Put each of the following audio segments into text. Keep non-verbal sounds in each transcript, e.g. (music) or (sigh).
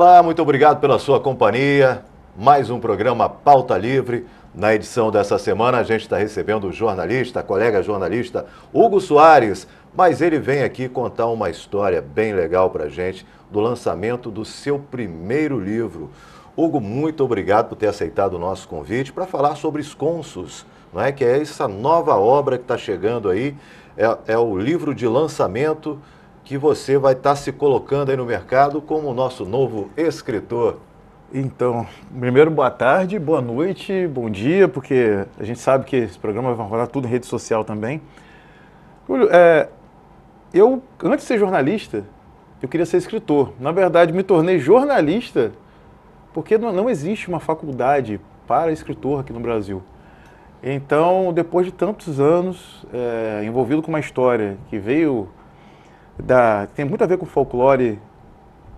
Olá, muito obrigado pela sua companhia. Mais um programa Pauta Livre. Na edição dessa semana, a gente está recebendo o jornalista, colega jornalista Hugo Soares, mas ele vem aqui contar uma história bem legal para gente do lançamento do seu primeiro livro. Hugo, muito obrigado por ter aceitado o nosso convite para falar sobre Esconsos, não é? que é essa nova obra que está chegando aí, é, é o livro de lançamento que você vai estar tá se colocando aí no mercado como nosso novo escritor. Então, primeiro boa tarde, boa noite, bom dia, porque a gente sabe que esse programa vai rolar tudo em rede social também. Júlio, é, eu, antes de ser jornalista, eu queria ser escritor. Na verdade, me tornei jornalista porque não, não existe uma faculdade para escritor aqui no Brasil. Então, depois de tantos anos é, envolvido com uma história que veio da, tem muito a ver com folclore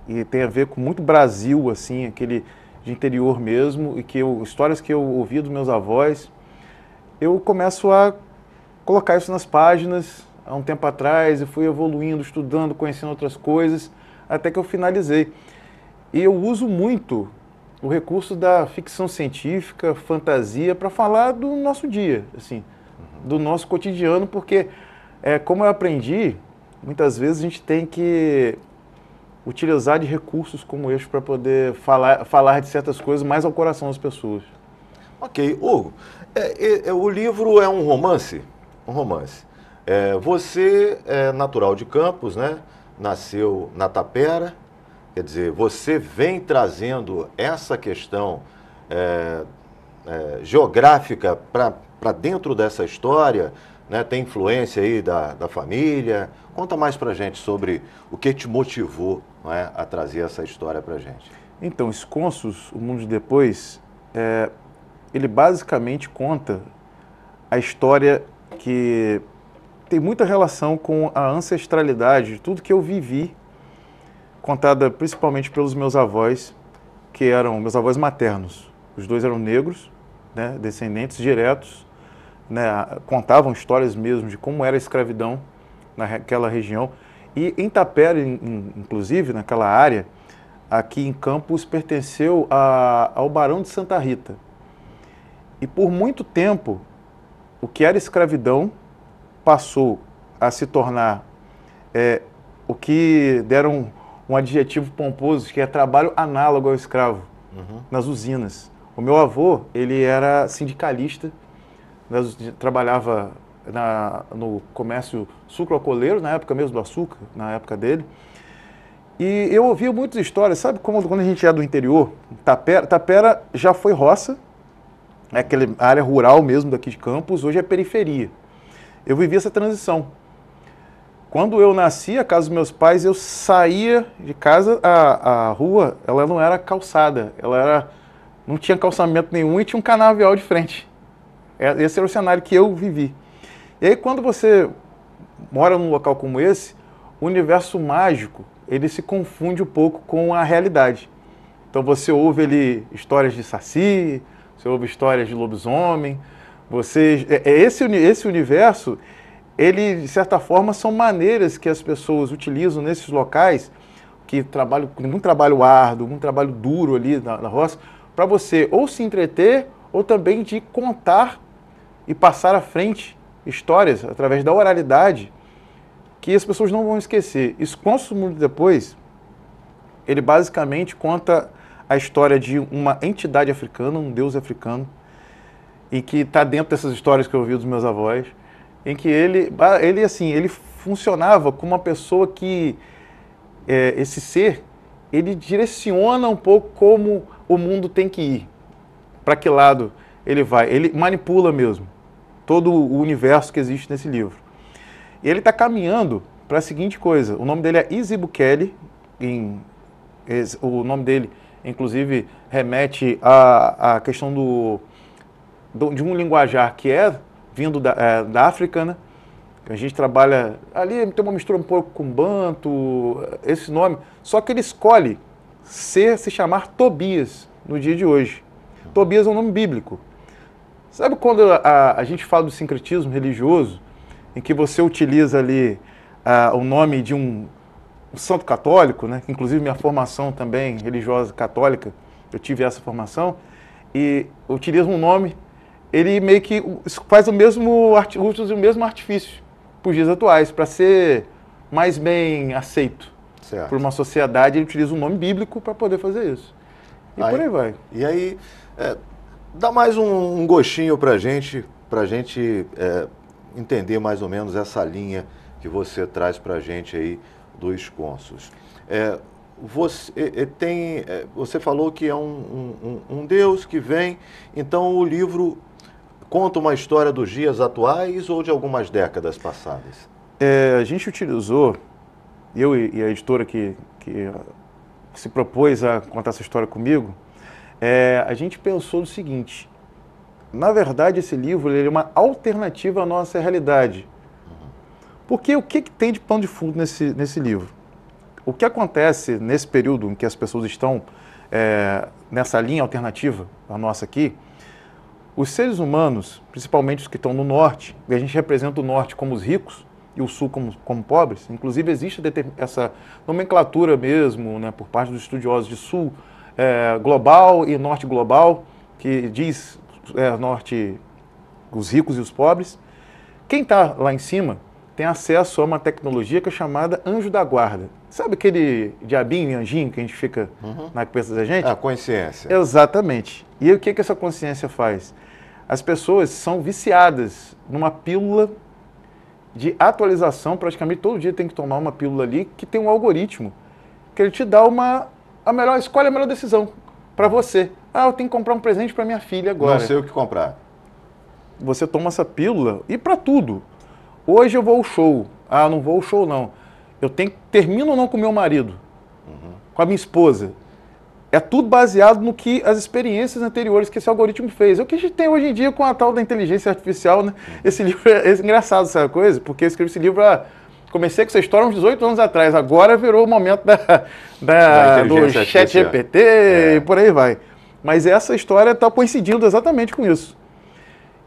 e tem a ver com muito Brasil, assim, aquele de interior mesmo, e que eu, histórias que eu ouvi dos meus avós, eu começo a colocar isso nas páginas há um tempo atrás e fui evoluindo, estudando, conhecendo outras coisas, até que eu finalizei. E eu uso muito o recurso da ficção científica, fantasia, para falar do nosso dia, assim, do nosso cotidiano, porque é, como eu aprendi muitas vezes a gente tem que utilizar de recursos como este para poder falar, falar de certas coisas mais ao coração das pessoas. Ok. Hugo, é, é, é, o livro é um romance? Um romance. É, você é natural de Campos, né? Nasceu na Tapera. Quer dizer, você vem trazendo essa questão é, é, geográfica para dentro dessa história, né? Tem influência aí da, da família? Conta mais pra gente sobre o que te motivou é, a trazer essa história pra gente. Então, Esconsos, O Mundo de Depois, é, ele basicamente conta a história que tem muita relação com a ancestralidade, tudo que eu vivi, contada principalmente pelos meus avós, que eram meus avós maternos. Os dois eram negros, né, descendentes diretos né, contavam histórias mesmo de como era a escravidão naquela região. E em Tapera, inclusive, naquela área, aqui em Campos, pertenceu a, ao Barão de Santa Rita. E por muito tempo, o que era escravidão passou a se tornar é, o que deram um adjetivo pomposo, que é trabalho análogo ao escravo, uhum. nas usinas. O meu avô, ele era sindicalista trabalhava na, no comércio sucrocoleiro, na época mesmo do açúcar, na época dele. E eu ouvia muitas histórias, sabe como quando a gente é do interior, Tapera, Tapera já foi roça, é aquela área rural mesmo daqui de Campos, hoje é periferia. Eu vivi essa transição. Quando eu nasci, a casa dos meus pais, eu saía de casa, a, a rua, ela não era calçada, ela era, não tinha calçamento nenhum e tinha um canavial de frente. É, esse era o cenário que eu vivi. E aí, quando você mora num local como esse, o universo mágico ele se confunde um pouco com a realidade. Então você ouve ali histórias de saci, você ouve histórias de lobisomem, você é, é esse esse universo ele de certa forma são maneiras que as pessoas utilizam nesses locais que trabalham muito trabalho árduo, muito trabalho duro ali na, na roça para você ou se entreter ou também de contar e passar à frente histórias através da oralidade que as pessoas não vão esquecer. Isso mundo Depois, ele basicamente conta a história de uma entidade africana, um deus africano, e que está dentro dessas histórias que eu ouvi dos meus avós, em que ele, ele assim, ele funcionava como uma pessoa que é, esse ser, ele direciona um pouco como o mundo tem que ir, para que lado ele vai, ele manipula mesmo todo o universo que existe nesse livro. E ele está caminhando para a seguinte coisa: o nome dele é Izzy Bukele, em, o nome dele, inclusive, remete à, questão do, do, de um linguajar que é vindo da, é, da África, né? A gente trabalha ali, tem uma mistura um pouco com banto, esse nome. Só que ele escolhe ser, se chamar Tobias no dia de hoje. Tobias é um nome bíblico. Sabe quando a, a gente fala do sincretismo religioso, em que você utiliza ali a, o nome de um, um santo católico, né? inclusive minha formação também religiosa católica, eu tive essa formação, e utiliza um nome, ele meio que faz o mesmo, usa o mesmo artifício para os dias atuais, para ser mais bem aceito certo. por uma sociedade, ele utiliza um nome bíblico para poder fazer isso. E aí, por aí vai. E aí, é, Dá mais um, um gostinho para gente, para gente é, entender mais ou menos essa linha que você traz para gente aí dos consos. É, você é, é, tem, é, você falou que é um, um, um, Deus que vem. Então o livro conta uma história dos dias atuais ou de algumas décadas passadas? É, a gente utilizou eu e a editora que, que se propôs a contar essa história comigo é, a gente pensou o seguinte: na verdade, esse livro é uma alternativa à nossa realidade. Porque o que, que tem de pano de fundo nesse, nesse livro? O que acontece nesse período em que as pessoas estão é, nessa linha alternativa à nossa aqui? Os seres humanos, principalmente os que estão no norte, e a gente representa o norte como os ricos e o sul como, como pobres, inclusive existe essa nomenclatura mesmo, né, por parte dos estudiosos de sul é, global e norte global, que diz é, norte os ricos e os pobres. Quem está lá em cima tem acesso a uma tecnologia que é chamada anjo da guarda. Sabe aquele diabinho e anjinho que a gente fica uhum. na cabeça da gente? É a consciência. Exatamente. E o que, que essa consciência faz? As pessoas são viciadas numa pílula de atualização, praticamente todo dia tem que tomar uma pílula ali que tem um algoritmo que ele te dá uma a melhor escolha, a melhor decisão para você. Ah, eu tenho que comprar um presente para minha filha agora. Não sei o que comprar. Você toma essa pílula e para tudo. Hoje eu vou ao show. Ah, não vou ao show não. Eu tenho termino ou não com meu marido, uhum. com a minha esposa. É tudo baseado no que as experiências anteriores que esse algoritmo fez. É o que a gente tem hoje em dia com a tal da inteligência artificial, né? Uhum. Esse livro é, é engraçado essa coisa, porque eu escrevi esse livro há ah, comecei com essa história uns 18 anos atrás, agora virou o momento da, (laughs) da do chat GPT é. e por aí vai. Mas essa história está coincidindo exatamente com isso.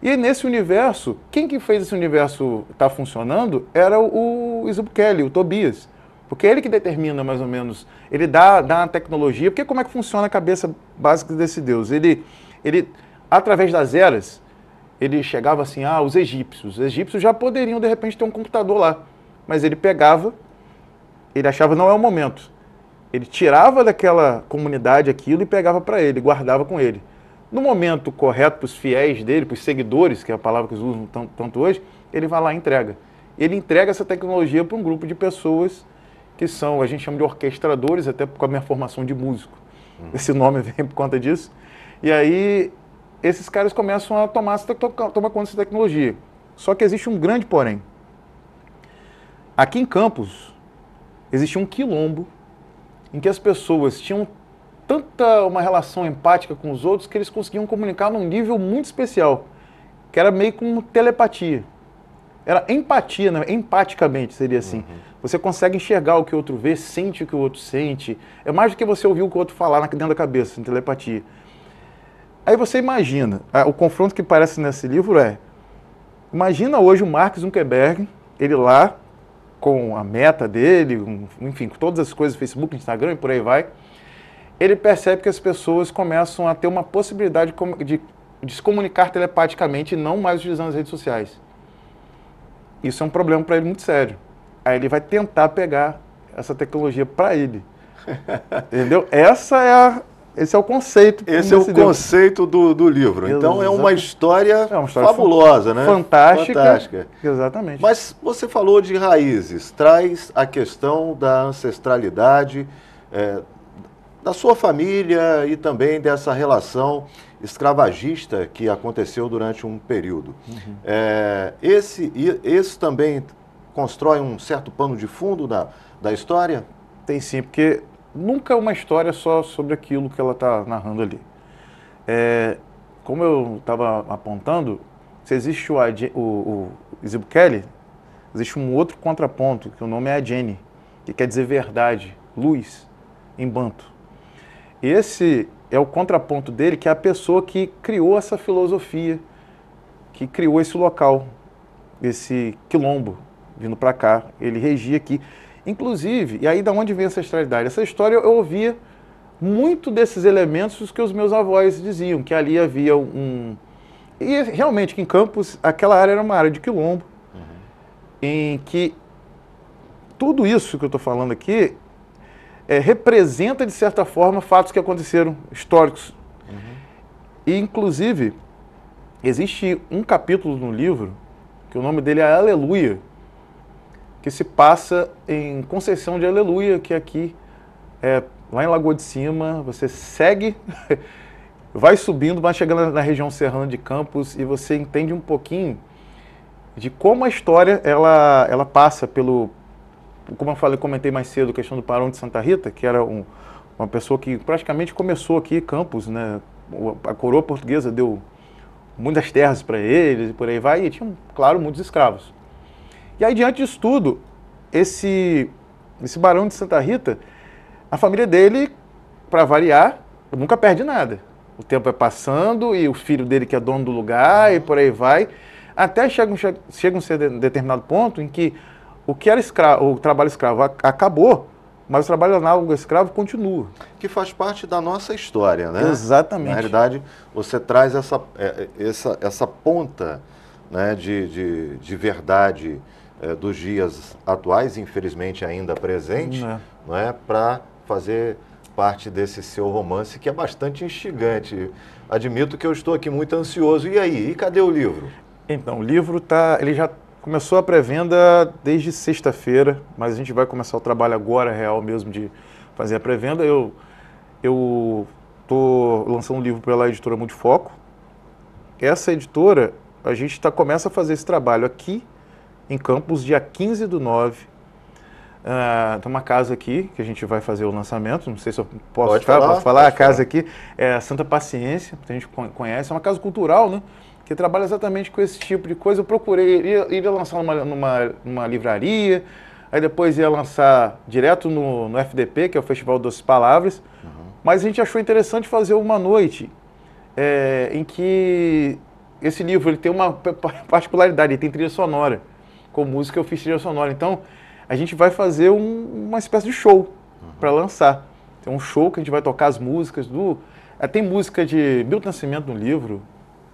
E nesse universo, quem que fez esse universo estar tá funcionando era o, o Isub Kelly, o Tobias. Porque é ele que determina mais ou menos, ele dá, dá a tecnologia, porque como é que funciona a cabeça básica desse deus? Ele, ele através das eras, ele chegava assim, ah, os egípcios. Os egípcios já poderiam, de repente, ter um computador lá mas ele pegava, ele achava não é o momento. Ele tirava daquela comunidade aquilo e pegava para ele, guardava com ele. No momento correto para os fiéis dele, para os seguidores, que é a palavra que eles usam tanto, tanto hoje, ele vai lá e entrega. Ele entrega essa tecnologia para um grupo de pessoas que são, a gente chama de orquestradores, até com a minha formação de músico. Uhum. Esse (laughs) nome vem por conta disso. E aí, esses caras começam a tomar, tomar conta dessa tecnologia. Só que existe um grande porém. Aqui em Campos, existia um quilombo em que as pessoas tinham tanta uma relação empática com os outros que eles conseguiam comunicar num nível muito especial, que era meio como telepatia. Era empatia, né? empaticamente seria assim. Uhum. Você consegue enxergar o que o outro vê, sente o que o outro sente. É mais do que você ouvir o que o outro falar dentro da cabeça, em telepatia. Aí você imagina, ah, o confronto que parece nesse livro é, imagina hoje o Mark Zuckerberg, ele lá, com a meta dele, um, enfim, com todas as coisas, Facebook, Instagram e por aí vai, ele percebe que as pessoas começam a ter uma possibilidade de, de se comunicar telepaticamente e não mais utilizando as redes sociais. Isso é um problema para ele muito sério. Aí ele vai tentar pegar essa tecnologia para ele. (laughs) Entendeu? Essa é a, esse é o conceito. Esse é o conceito do, do livro. Exato. Então é uma história, é uma história fabulosa, né? Fantástica. Fantástica. Exatamente. Mas você falou de raízes, traz a questão da ancestralidade, é, da sua família e também dessa relação escravagista que aconteceu durante um período. Uhum. É, esse, esse também constrói um certo pano de fundo da, da história? Tem sim, porque nunca é uma história só sobre aquilo que ela está narrando ali. É, como eu estava apontando, se existe o, o, o Kelly, existe um outro contraponto, que o nome é a Jenny, que quer dizer verdade, luz, em banto. Esse é o contraponto dele, que é a pessoa que criou essa filosofia, que criou esse local, esse quilombo, vindo para cá, ele regia aqui. Inclusive, e aí da onde vem a ancestralidade? Essa história eu ouvia muito desses elementos que os meus avós diziam, que ali havia um... E realmente, que em Campos, aquela área era uma área de quilombo, uhum. em que tudo isso que eu estou falando aqui é, representa, de certa forma, fatos que aconteceram, históricos. Uhum. E, inclusive, existe um capítulo no livro, que o nome dele é Aleluia, que se passa em Conceição de Aleluia, que é aqui é lá em Lagoa de Cima, você segue, (laughs) vai subindo, vai chegando na região serrana de Campos e você entende um pouquinho de como a história ela, ela passa pelo, como eu falei, comentei mais cedo, a questão do Parão de Santa Rita, que era um, uma pessoa que praticamente começou aqui Campos, né? A coroa portuguesa deu muitas terras para eles e por aí vai, e tinha, claro, muitos escravos. E aí, diante disso tudo, esse, esse barão de Santa Rita, a família dele, para variar, nunca perde nada. O tempo é passando e o filho dele que é dono do lugar e por aí vai. Até chega um, chega um determinado ponto em que o que era escravo, o trabalho escravo acabou, mas o trabalho análogo escravo continua. Que faz parte da nossa história, né? Exatamente. Na realidade, você traz essa, é, é, essa, essa ponta né, de, de, de verdade eh, dos dias atuais, infelizmente ainda presente, né. não é, é para fazer parte desse seu romance que é bastante instigante. Admito que eu estou aqui muito ansioso. E aí, e cadê o livro? Então, o livro tá, ele já começou a pré-venda desde sexta-feira, mas a gente vai começar o trabalho agora real mesmo de fazer a pré-venda. Eu eu tô lançando um livro pela editora Multifoco. Essa editora, a gente tá, começa a fazer esse trabalho aqui em Campos, dia 15 do 9. Uh, ah, tem uma casa aqui que a gente vai fazer o lançamento. Não sei se eu posso pode falar, posso falar. a casa falar. aqui é Santa Paciência, que a gente conhece. É uma casa cultural, né? Que trabalha exatamente com esse tipo de coisa. Eu procurei, iria, iria lançar numa, numa, numa livraria, aí depois ia lançar direto no, no FDP, que é o Festival das Palavras. Uhum. Mas a gente achou interessante fazer uma noite é, em que esse livro ele tem uma (laughs) particularidade, ele tem trilha sonora com música, eu fiz trilha sonora. Então, a gente vai fazer um, uma espécie de show uhum. para lançar. Tem um show que a gente vai tocar as músicas do. É, tem música de Milton Nascimento no livro,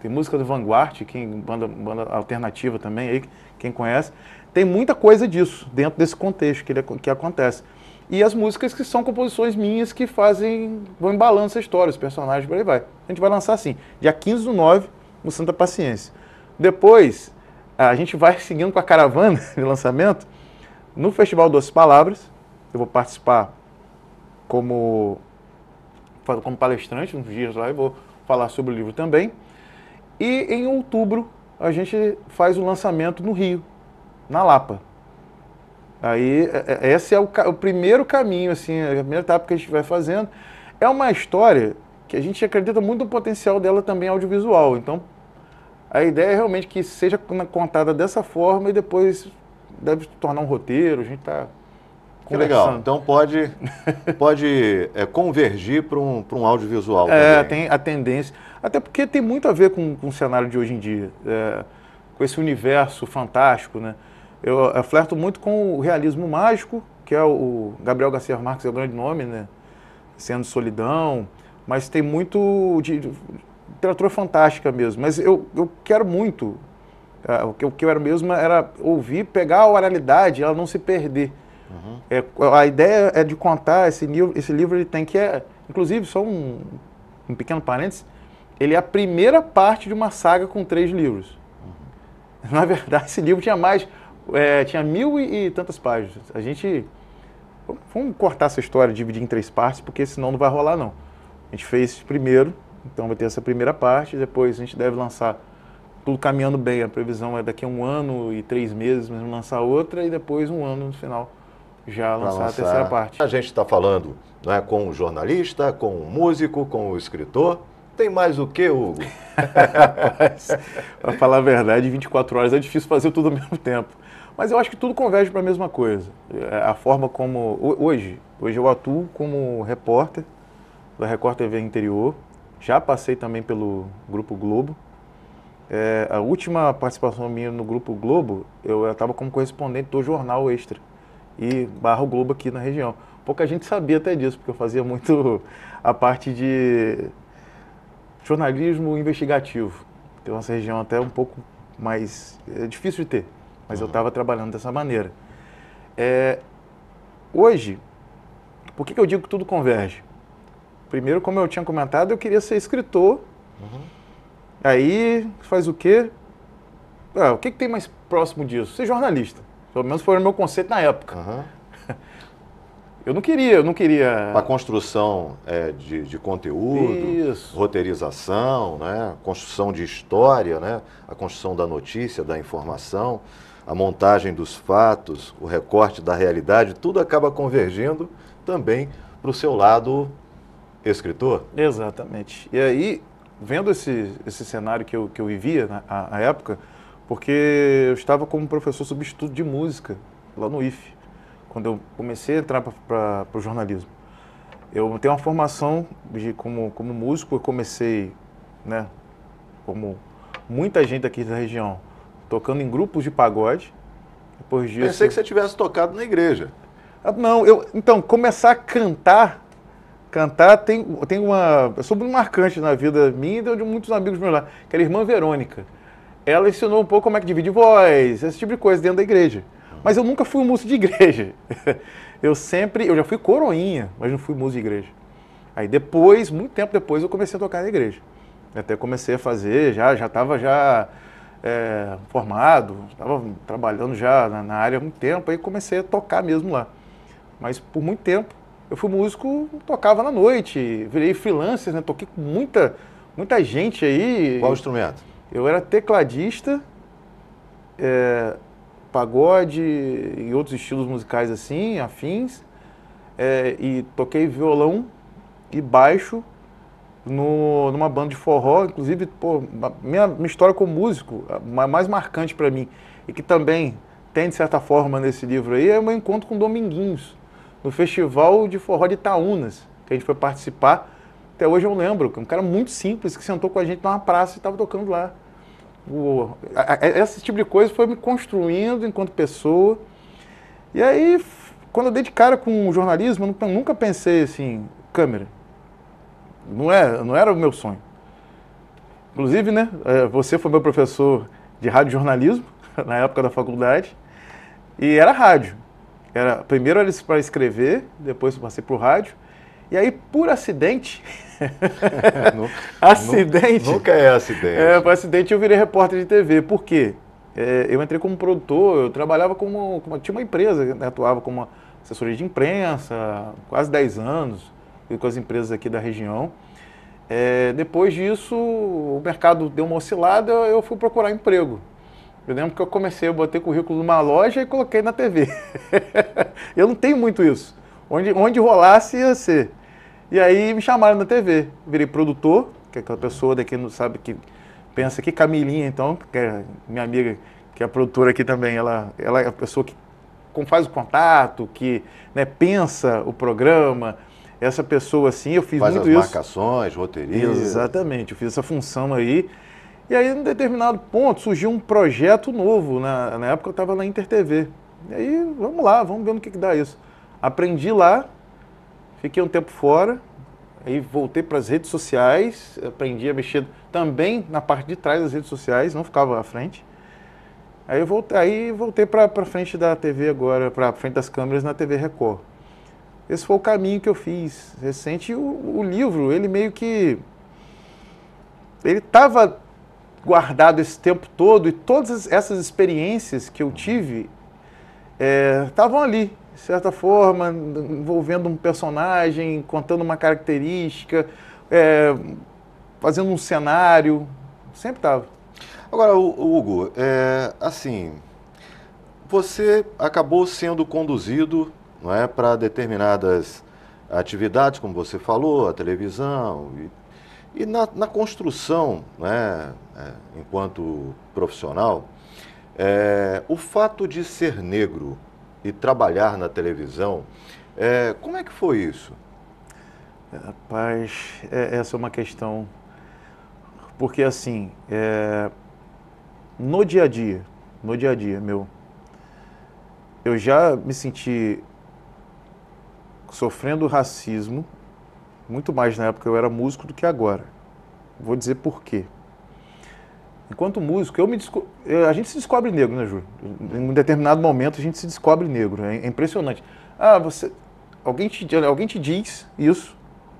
tem música do Vanguard, quem, banda, banda alternativa também, aí, quem conhece. Tem muita coisa disso dentro desse contexto que, ele, que acontece. E as músicas que são composições minhas que fazem, vão embalando essa história, os personagens, por aí vai. A gente vai lançar assim, dia 15 do 9, no Santa Paciência. Depois, a gente vai (laughs) seguindo com a caravana (laughs) de lançamento no Festival Doce Palavras. Eu vou participar como, como palestrante uns dias lá e vou falar sobre o livro também. E em outubro a gente faz o lançamento no Rio, na Lapa. Aí é, é, é, esse é o, o primeiro caminho, assim, a primeira etapa que a gente vai fazendo. É uma história que a gente acredita muito no potencial dela também audiovisual. Então, a ideia é realmente que seja contada dessa forma e depois deve tornar um roteiro, a gente está que legal. Então pode, pode (laughs) é, convergir para um, um audiovisual. É, também. tem a tendência. Até porque tem muito a ver com, com o cenário de hoje em dia, é, com esse universo fantástico. Né? Eu, eu, flerto muito com o realismo mágico, que é o, Gabriel Garcia Marques, é o grande nome, né? Sendo Solidão, mas tem muito de, literatura fantástica mesmo, mas eu, eu quero muito, uh, ah, o, que, o que eu era mesmo era ouvir, pegar a oralidade, ela não se perder. Uhum. É, a ideia é de contar, esse livro, esse livro ele tem que, é, inclusive, só um, um pequeno parênteses, ele é a primeira parte de uma saga com três livros. Uhum. Na verdade, esse livro tinha mais, é, tinha mil e, e tantas páginas. A gente, vamos cortar essa história, dividir em três partes, porque senão não vai rolar não. A gente fez primeiro, então vai ter essa primeira parte, depois a gente deve lançar tudo caminhando bem. A previsão é daqui a um ano e três meses mesmo lançar outra e depois um ano no final já lançar, lançar. a terceira parte. A gente está falando né, com o jornalista, com o músico, com o escritor. Tem mais o que, Hugo? (laughs) Para falar a verdade, 24 horas é difícil fazer tudo ao (laughs) mesmo tempo. Mas eu acho que tudo converge para a mesma coisa. É, a forma como. Hoje, hoje eu atuo como repórter da Record TV Interior, já passei também pelo Grupo Globo. É, a última participação minha no Grupo Globo, eu estava como correspondente do jornal Extra e Barra Globo aqui na região. Pouca gente sabia até disso, porque eu fazia muito (laughs) a parte de jornalismo investigativo. Então, essa região é até um pouco mais é difícil de ter, mas uhum. eu estava trabalhando dessa maneira. É, hoje, por que, que eu digo que tudo converge? Primeiro, como eu tinha comentado, eu queria ser escritor. Uhum. Aí, faz o quê? Ah, o que, que, tem mais próximo disso? Ser jornalista. Pelo menos foi o meu conceito na época. Uhum. (laughs) Eu não queria, eu não queria. A construção é, de, de, conteúdo, Isso. roteirização, né? construção de história, né? a construção da notícia, da informação, a montagem dos fatos, o recorte da realidade, tudo acaba convergindo também para o seu lado escritor? Exatamente. E aí, vendo esse, esse cenário que eu, que eu vivia na, né, época, porque eu estava como professor substituto de música lá no IFE, quando eu comecei a entrar para o jornalismo. Eu tenho uma formação de, como, como músico, eu comecei, né, como muita gente aqui da região, tocando em grupos de pagode. Depois disso, Pensei que você tivesse tocado na igreja. Ah, não, eu. Então, começar a cantar Cantar tem, tem uma. Eu sou muito marcante na vida minha e de muitos amigos meus lá, que era a irmã Verônica. Ela ensinou um pouco como é que divide voz, esse tipo de coisa dentro da igreja. Mas eu nunca fui um músico de igreja. (laughs) Eu sempre. Eu já fui coroinha, mas não fui músico de igreja. Aí depois, muito tempo depois, eu comecei a tocar na igreja. Até comecei a fazer, já já estava já é, formado, estava trabalhando já na, na, área há muito tempo, aí comecei a tocar mesmo lá. Mas por muito tempo eu fui músico, tocava na noite, virei freelancer, né? Toquei com muita, muita gente aí. Qual instrumento? Eu era tecladista, é, pagode e outros estilos musicais assim, afins. É, e toquei violão e baixo no, numa banda de forró. Inclusive, pô, minha, minha história como músico, a mais marcante para mim, e que também tem de certa forma nesse livro aí, é o meu encontro com Dominguinhos no Festival de Forró de Itaúnas, que a gente foi participar. Até hoje eu lembro, um cara muito simples que sentou com a gente numa praça e estava tocando lá. O, a, a, esse tipo de coisa foi me construindo enquanto pessoa. E aí, quando eu dei de cara com o jornalismo, eu nunca pensei assim, câmera. Não, é, não era o meu sonho. Inclusive, né, é, você foi meu professor de rádio jornalismo, (laughs) na época da faculdade, e era rádio. Era, primeiro era para escrever, depois passei para o rádio. E aí, por acidente. (laughs) (laughs) acidente. Nunca é acidente. É, por acidente eu virei repórter de TV. Por quê? É, eu entrei como produtor, eu trabalhava como. como tinha uma empresa, né, atuava como assessoria de imprensa, quase 10 anos, com as empresas aqui da região. É, depois disso, o mercado deu uma oscilada, eu fui procurar emprego. Eu lembro que eu comecei, eu botei currículo numa loja e coloquei na TV. (laughs) eu não tenho muito isso. Onde, onde rolasse ia ser. E aí me chamaram na TV. Virei produtor, que é aquela pessoa daqui não sabe que pensa que Camilinha, então, que é minha amiga, que é produtora aqui também, ela, ela é a pessoa que faz o contato, que né, pensa o programa. Essa pessoa assim, eu fiz faz muito isso. marcações, roteirismo. Exatamente, eu fiz essa função aí. E aí, em determinado ponto, surgiu um projeto novo. Na, né? na época eu estava na InterTV. E aí, vamos lá, vamos ver no que, que dá isso. Aprendi lá, fiquei um tempo fora, aí voltei para as redes sociais, aprendi a mexer também na parte de trás das redes sociais, não ficava à frente. Aí eu voltei, aí voltei para frente da TV agora, para frente das câmeras na TV Record. Esse foi o caminho que eu fiz recente. O, o livro, ele meio que ele estava guardado esse tempo todo e todas essas experiências que eu tive estavam é, ali, de certa forma, envolvendo um personagem, contando uma característica, é, fazendo um cenário, sempre estava. Agora, Hugo, é, assim, você acabou sendo conduzido não é, para determinadas atividades, como você falou, a televisão, e, e na, na, construção né, né, enquanto profissional, é, o fato de ser negro e trabalhar na televisão, é, como é que foi isso? Rapaz, é, essa é uma questão. Porque assim, é, no dia a dia, no dia a dia, meu, eu já me senti sofrendo racismo, muito mais na época eu era músico do que agora. Vou dizer por quê enquanto músico, eu me desco... a gente se descobre negro, né, Júlio? Em um determinado momento a gente se descobre negro. É, é impressionante. Ah, você. Alguém te, alguém te diz isso,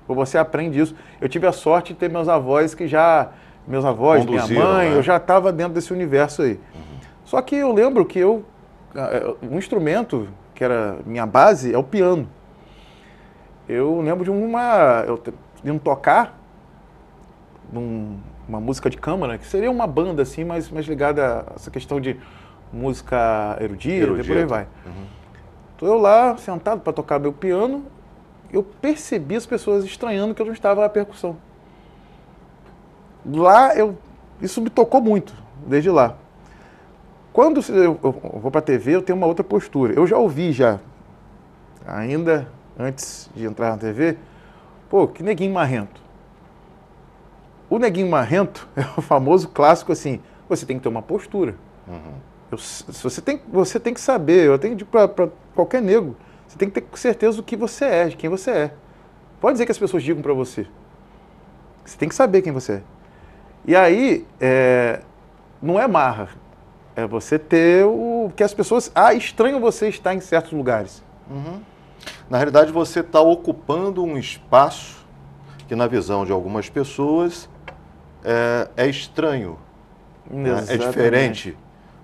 ou você aprende isso. Eu tive a sorte de ter meus avós que já. Meus avós, minha mãe, né? eu já estava dentro desse universo aí. Uhum. Só que eu lembro que eu. Ah, é, um instrumento que era minha base é o piano. Eu lembro de uma. Eu um tocar num, uma música de câmara, que seria uma banda assim, mas mais ligada a essa questão de música erudita, erudita. e por aí vai. Uhum. Então eu lá, sentado para tocar meu piano, eu percebi as pessoas estranhando que eu não estava na percussão. Lá eu isso me tocou muito desde lá. Quando eu, vou para a TV, eu tenho uma outra postura. Eu já ouvi já ainda antes de entrar na TV, pô, que neguinho marrento. O neguinho marrento (laughs) é o famoso clássico assim, você tem que ter uma postura. Uhum. Eu, você, tem, você tem que saber, eu tenho para qualquer nego você tem que ter certeza do que você é, de quem você é. Pode dizer que as pessoas digam para você. Você tem que saber quem você é. E aí, é, não é marra. É você ter o. que as pessoas. Ah, estranho você estar em certos lugares. Uhum. Na realidade, você está ocupando um espaço que, na visão de algumas pessoas, é, é estranho, né? é diferente.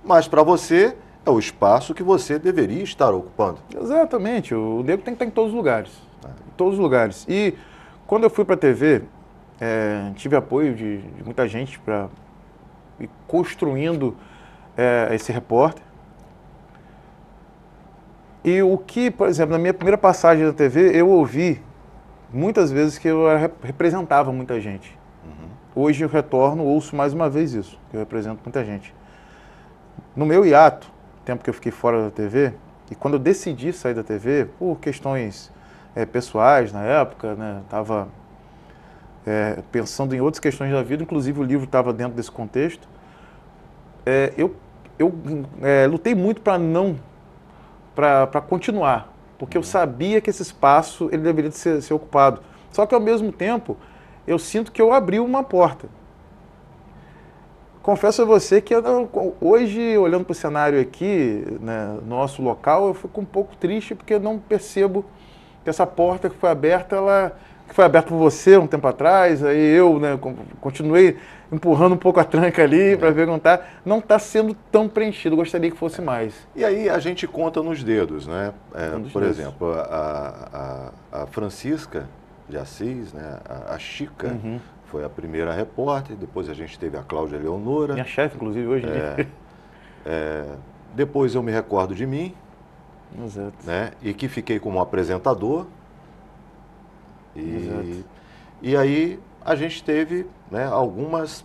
Mas para você é o espaço que você deveria estar ocupando. Exatamente. O negro tem que estar em todos os lugares. Em todos os lugares. E quando eu fui para a TV, é, tive apoio de, de muita gente para ir construindo é, esse repórter. E o que, por exemplo, na minha primeira passagem da TV, eu ouvi muitas vezes que eu representava muita gente. Hoje eu retorno, ouço mais uma vez isso, que eu represento muita gente. No meu hiato, tempo que eu fiquei fora da TV, e quando eu decidi sair da TV, por questões é, pessoais na época, né, estava é, eh, pensando em outras questões da vida, inclusive o livro estava dentro desse contexto, é, eu, eu lutei muito para não, para continuar, porque eu uhum. sabia que esse espaço ele deveria ser, ser ocupado. Só que ao mesmo tempo, eu sinto que eu abri uma porta. Confesso a você que eu, hoje, olhando para o cenário aqui, né, nosso local, eu fico um pouco triste porque não percebo que essa porta que foi aberta, ela que foi aberta por você um tempo atrás, aí eu né, continuei empurrando um pouco a tranca ali é. para perguntar, tá. não está sendo tão preenchido, gostaria que fosse mais. E aí a gente conta nos dedos, né? É, por dedos. exemplo, a, a, a Francisca, de Assis, né? a, a Chica uhum. foi a primeira repórter, depois a gente teve a Cláudia Leonora. Minha chefe, inclusive, hoje é, dia. (laughs) É, depois eu me recordo de mim, Exato. Né? e que fiquei como apresentador. E, Exato. e aí a gente teve né, algumas,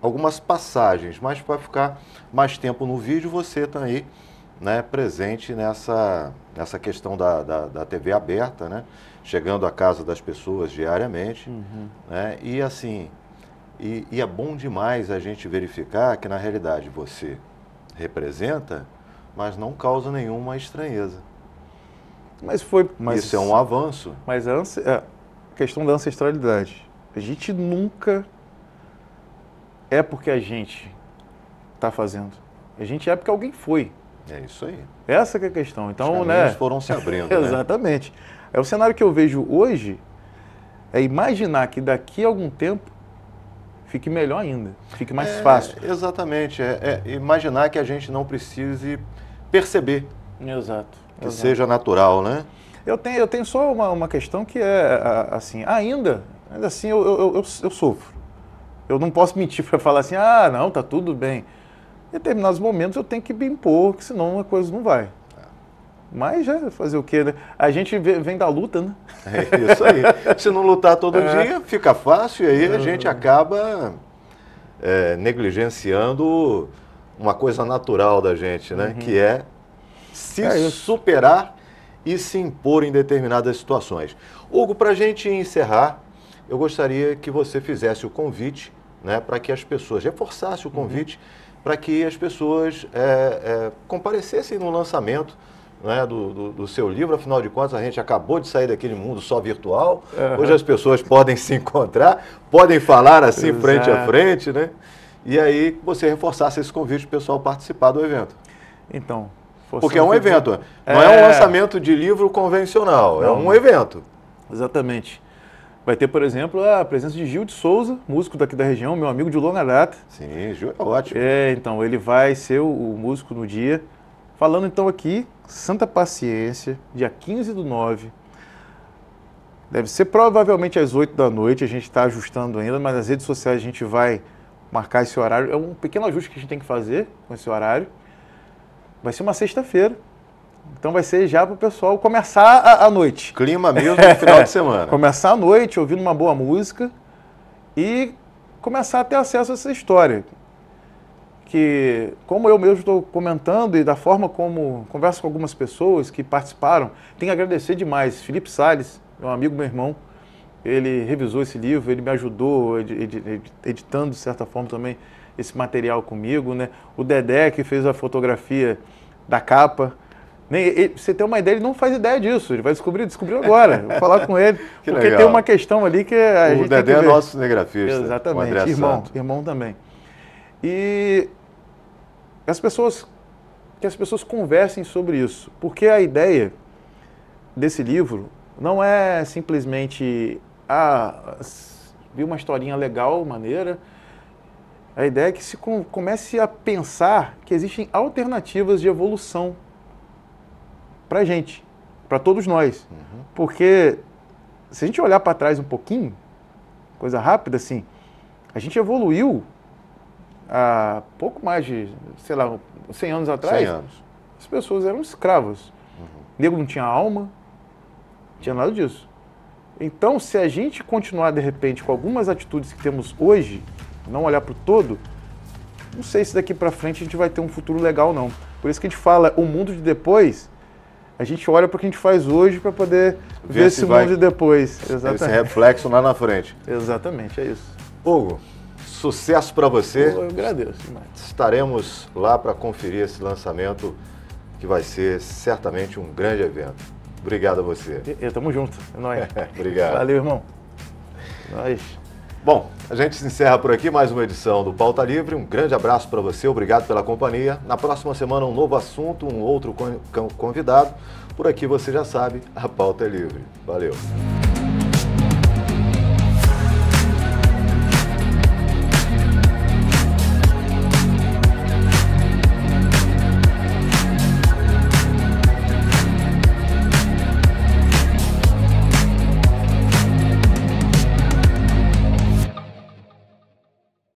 algumas passagens, mas para ficar mais tempo no vídeo, você está aí né, presente nessa, nessa questão da, da, da TV aberta, né? chegando à casa das pessoas diariamente. Uhum. Né? E assim, e, e, é bom demais a gente verificar que na realidade você representa, mas não causa nenhuma estranheza. Mas foi. Mas, Isso é um avanço. Mas a, é a é, questão da ancestralidade. A gente nunca é porque a gente está fazendo. A gente é porque alguém foi. É isso aí. Essa é a questão. Então, Os né? foram se abrindo. (laughs) Né? Exatamente. Né? É o cenário que eu vejo hoje, é imaginar que daqui a algum tempo fique melhor ainda, fique mais é, fácil. Exatamente, é, é, imaginar que a gente não precise perceber. Exato. Que exato. seja natural, né? Eu tenho, eu tenho só uma, uma questão que é assim, ainda, ainda assim eu, eu, eu, eu sofro. Eu não posso (laughs) mentir para falar assim, ah, não, tá tudo bem. Em determinados momentos eu tenho que me impor, que senão a coisa não vai. Mas já fazer o quê, né? A gente vem da luta, né? É isso aí. (laughs) Se não lutar todo é. dia, fica fácil e aí a uhum. gente acaba é, negligenciando uma coisa natural da gente, né? Uhum. Que é se é superar e se impor em determinadas situações. Hugo, para a gente encerrar, eu gostaria que você fizesse o convite né, para que as pessoas, reforçasse o uhum. convite uhum. para que as pessoas é, é comparecessem no lançamento né, do, do, do, seu livro, afinal de contas a gente acabou de sair daquele mundo só virtual, uhum. hoje as pessoas podem (laughs) se encontrar, podem falar assim Exato. frente a frente, né? E aí você reforçasse esse convite para o pessoal participar do evento. Então, porque é um evento, é... não é um é. lançamento de livro convencional, é não, é um evento. Exatamente. Vai ter, por exemplo, a presença de Gil de Souza, músico daqui da região, meu amigo de longa data. Sim, Gil é ótimo. É, então, ele vai ser o, o músico no dia. Falando então aqui Santa Paciência, dia 15 do 9. Deve ser provavelmente às 8 da noite, a gente está ajustando ainda, mas nas redes sociais a gente vai marcar esse horário. É um pequeno ajuste que a gente tem que fazer com esse horário. Vai ser uma sexta-feira. Então vai ser já para o pessoal começar a, a noite. Clima (laughs) mesmo no final de semana. começar a noite, ouvindo uma boa música e começar a ter acesso a essa história que, como eu mesmo estou comentando e da forma como converso com algumas pessoas que participaram, tenho que agradecer demais. Felipe Sales, meu amigo, meu irmão, ele revisou esse livro, ele me ajudou editando, de certa forma, também esse material comigo. Né? O Dedé, que fez a fotografia da capa. Nem, ele, você tem uma ideia, ele não faz ideia disso. Ele vai descobrir, descobriu agora. Vou falar com ele. (laughs) porque legal. tem uma questão ali que a o gente. O Dedé é nosso cinegrafista. Exatamente. irmão, Santos. irmão também e as pessoas que as pessoas conversem sobre isso, porque a ideia desse livro não é simplesmente ah, vi uma historinha legal, maneira. A ideia é que se comece a pensar que existem alternativas de evolução para gente, para todos nós, uhum. porque se a gente olhar para trás um pouquinho, coisa rápida assim, a gente evoluiu há pouco mais de, sei lá, 100 anos atrás, 100 anos. as pessoas eram escravas. Uhum. não tinha alma, não tinha nada disso. Então, se a gente continuar, de repente, com algumas atitudes que temos hoje, não olhar para o todo, não sei se daqui para frente a gente vai ter um futuro legal não. Por isso que a gente fala o mundo de depois, a gente olha para o que a gente faz hoje para poder ver, ver esse mundo de depois. Exatamente. Esse reflexo lá na frente. Exatamente, é isso. Hugo, Sucesso para você. Eu, agradeço. agradeço. Estaremos lá para conferir esse lançamento que vai ser certamente um grande evento. Obrigado a você. Eu, tamo junto. É nóis. (laughs) Obrigado. Valeu, irmão. Nós. Bom, a gente se encerra por aqui mais uma edição do Pauta Livre. Um grande abraço para você, obrigado pela companhia. Na próxima semana, um novo assunto, um outro convidado. Por aqui você já sabe, a pauta é livre. Valeu.